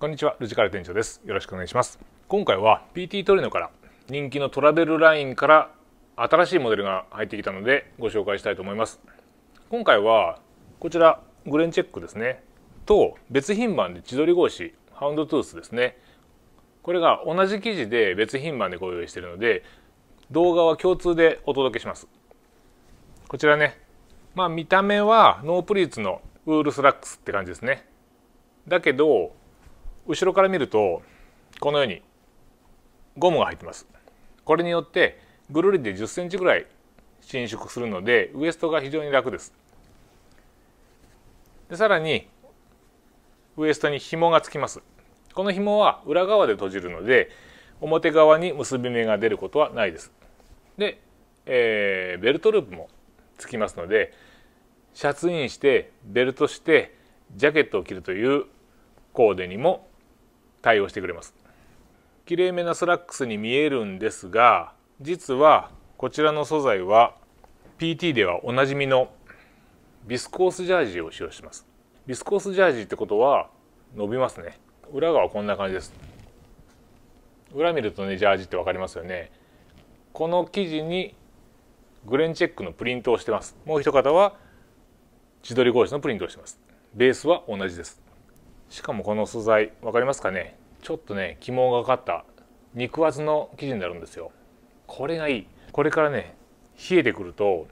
こんにちは、ルジカル店長です。よろしくお願いします。今回は PT トリノから人気のトラベルラインから新しいモデルが入ってきたのでご紹介したいと思います。今回はこちらグレンチェックですねと別品番で千鳥格子ハウンドトゥースですねこれが同じ生地で別品番でご用意しているので動画は共通でお届けしますこちらねまあ見た目はノープリーツのウールスラックスって感じですねだけど後ろから見るとこのようにゴムが入ってますこれによってぐるりで1 0センチぐらい伸縮するのでウエストが非常に楽ですでさらにウエストに紐がつきますこの紐は裏側で閉じるので表側に結び目が出ることはないですで、えー、ベルトループもつきますのでシャツインしてベルトしてジャケットを着るというコーデにも対応してくれます綺麗めなスラックスに見えるんですが実はこちらの素材は PT ではおなじみのビスコースジャージを使用しますビスコースジャージってことは伸びますね裏側はこんな感じです裏見るとねジャージって分かりますよねこの生地にグレンチェックのプリントをしてますもう一方は自撮り格子のプリントをしてますベースは同じですしかもこの素材分かりますかねちょっとね肝がかかった肉厚の生地になるんですよこれがいいこれからね冷えてくると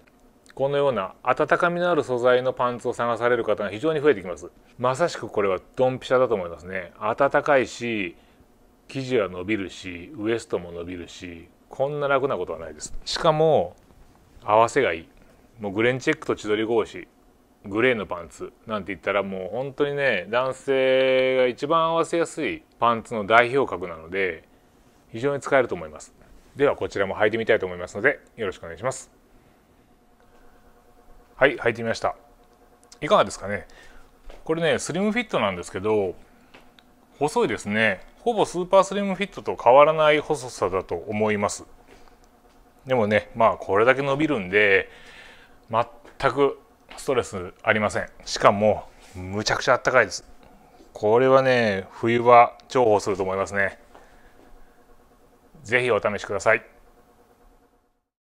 このような温かみのある素材のパンツを探される方が非常に増えてきますまさしくこれはドンピシャだと思いますね暖かいし生地は伸びるしウエストも伸びるしこんな楽なことはないですしかも合わせがいいもうグレンチェックと千鳥格子グレーのパンツなんて言ったらもう本当にね男性が一番合わせやすいパンツの代表格なので非常に使えると思いますではこちらも履いてみたいと思いますのでよろしくお願いしますはい履いてみましたいかがですかねこれねスリムフィットなんですけど細いですねほぼスーパースリムフィットと変わらない細さだと思いますでもねまあこれだけ伸びるんで全くストレスありませんしかもむちゃくちゃあったかいですこれはね冬場重宝すると思いますね是非お試しください